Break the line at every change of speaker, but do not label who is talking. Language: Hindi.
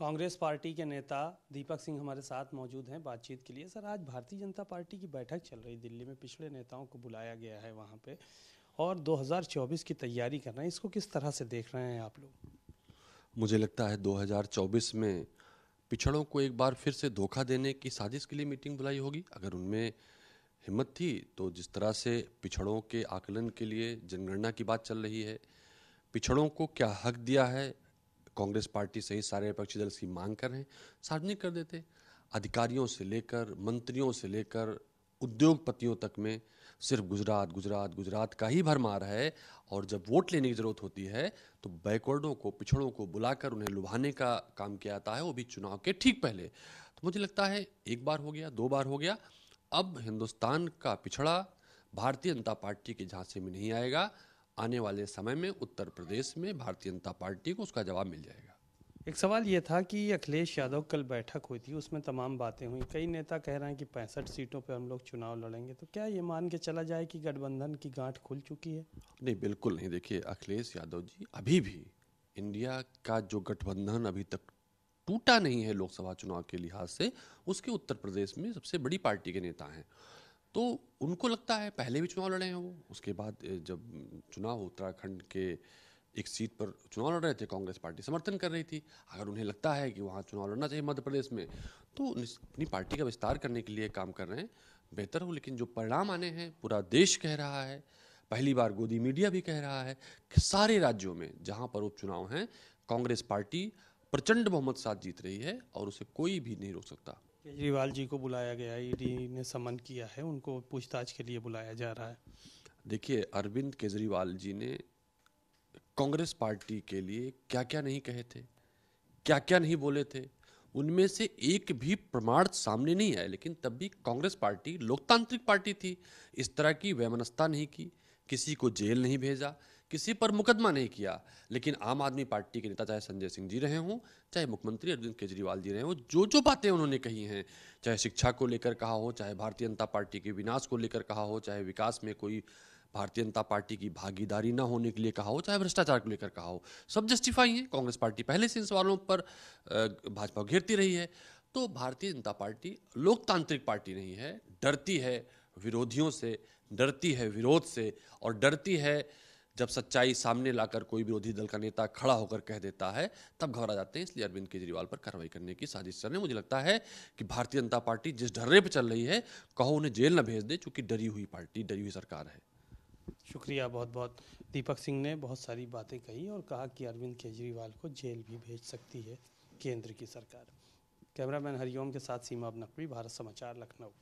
कांग्रेस पार्टी के नेता दीपक सिंह हमारे साथ मौजूद हैं बातचीत के लिए सर आज भारतीय जनता पार्टी की बैठक चल रही दिल्ली में पिछड़े नेताओं को बुलाया गया है वहाँ पे और 2024 की तैयारी कर रहे हैं इसको किस तरह से देख रहे हैं आप लोग
मुझे लगता है 2024 में पिछड़ों को एक बार फिर से धोखा देने की साजिश के लिए मीटिंग बुलाई होगी अगर उनमें हिम्मत थी तो जिस तरह से पिछड़ों के आकलन के लिए जनगणना की बात चल रही है पिछड़ों को क्या हक दिया है कांग्रेस पार्टी सहित सारे विपक्षी दल इसकी मांग कर रहे हैं सार्वजनिक कर देते अधिकारियों से लेकर मंत्रियों से लेकर उद्योगपतियों तक में सिर्फ गुजरात गुजरात गुजरात का ही भरमार है और जब वोट लेने की ज़रूरत होती है तो बैकवर्डों को पिछड़ों को बुलाकर उन्हें लुभाने का काम किया जाता है वो भी चुनाव के ठीक पहले तो मुझे लगता है एक बार हो गया दो बार हो गया अब हिंदुस्तान का पिछड़ा भारतीय जनता पार्टी के झांसे में नहीं आएगा आने वाले समय में उत्तर प्रदेश में भारतीय जनता पार्टी को उसका जवाब मिल जाएगा
एक सवाल ये था कि अखिलेश यादव कल बैठक हुई थी उसमें तमाम बातें हुई कई नेता कह रहे हैं कि पैंसठ सीटों पर हम लोग चुनाव लड़ेंगे तो क्या ये मान के चला जाए कि गठबंधन की गांठ खुल चुकी है
नहीं बिल्कुल नहीं देखिए अखिलेश यादव जी अभी भी इंडिया का जो गठबंधन अभी तक टूटा नहीं है लोकसभा चुनाव के लिहाज से उसके उत्तर प्रदेश में सबसे बड़ी पार्टी के नेता हैं तो उनको लगता है पहले भी चुनाव लड़े हैं वो उसके बाद जब चुनाव उत्तराखंड के एक सीट पर चुनाव लड़ रहे थे कांग्रेस पार्टी समर्थन कर रही थी अगर उन्हें लगता है कि वहाँ चुनाव लड़ना चाहिए मध्य प्रदेश में तो अपनी पार्टी का विस्तार करने के लिए काम कर रहे हैं बेहतर हो लेकिन जो परिणाम आने हैं पूरा देश कह रहा है पहली बार गोदी मीडिया भी कह रहा है कि सारे राज्यों में जहाँ पर उपचुनाव हैं कांग्रेस पार्टी प्रचंड बहुमत साथ जीत रही है और उसे कोई भी नहीं रोक सकता
केजरीवाल जी को बुलाया गया है ईडी ने समन किया है उनको पूछताछ के लिए बुलाया जा रहा है
देखिए अरविंद केजरीवाल जी ने कांग्रेस पार्टी के लिए क्या क्या नहीं कहे थे क्या क्या नहीं बोले थे उनमें से एक भी प्रमाण सामने नहीं आया लेकिन तब भी कांग्रेस पार्टी लोकतांत्रिक पार्टी थी इस तरह की वैमनस्ता नहीं की किसी को जेल नहीं भेजा किसी पर मुकदमा नहीं किया लेकिन आम आदमी पार्टी के नेता चाहे संजय सिंह जी रहे हों चाहे मुख्यमंत्री अरविंद केजरीवाल जी रहे हों जो जो बातें उन्होंने कही हैं चाहे शिक्षा को लेकर कहा हो चाहे भारतीय जनता पार्टी के विनाश को लेकर कहा हो चाहे विकास में कोई भारतीय जनता पार्टी की भागीदारी ना होने के लिए कहा हो चाहे भ्रष्टाचार को लेकर कहा हो सब जस्टिफाई है कांग्रेस पार्टी पहले से इन सवालों पर भाजपा घेरती रही है तो भारतीय जनता पार्टी लोकतांत्रिक पार्टी नहीं है डरती है विरोधियों से डरती है विरोध से और डरती है जब सच्चाई सामने लाकर कोई विरोधी दल का नेता खड़ा होकर कह देता है तब घबरा जाते हैं इसलिए अरविंद केजरीवाल पर कार्रवाई करने की साजिश कर रहे हैं मुझे लगता है कि भारतीय जनता पार्टी जिस ढर्रे पर चल रही है कहो उन्हें जेल न भेज दे चूंकि डरी हुई पार्टी डरी हुई सरकार है
शुक्रिया बहुत बहुत दीपक सिंह ने बहुत सारी बातें कही और कहा कि अरविंद केजरीवाल को जेल भी भेज सकती है केंद्र की सरकार कैमरामैन हरिओम के साथ सीमा नकवी भारत समाचार लखनऊ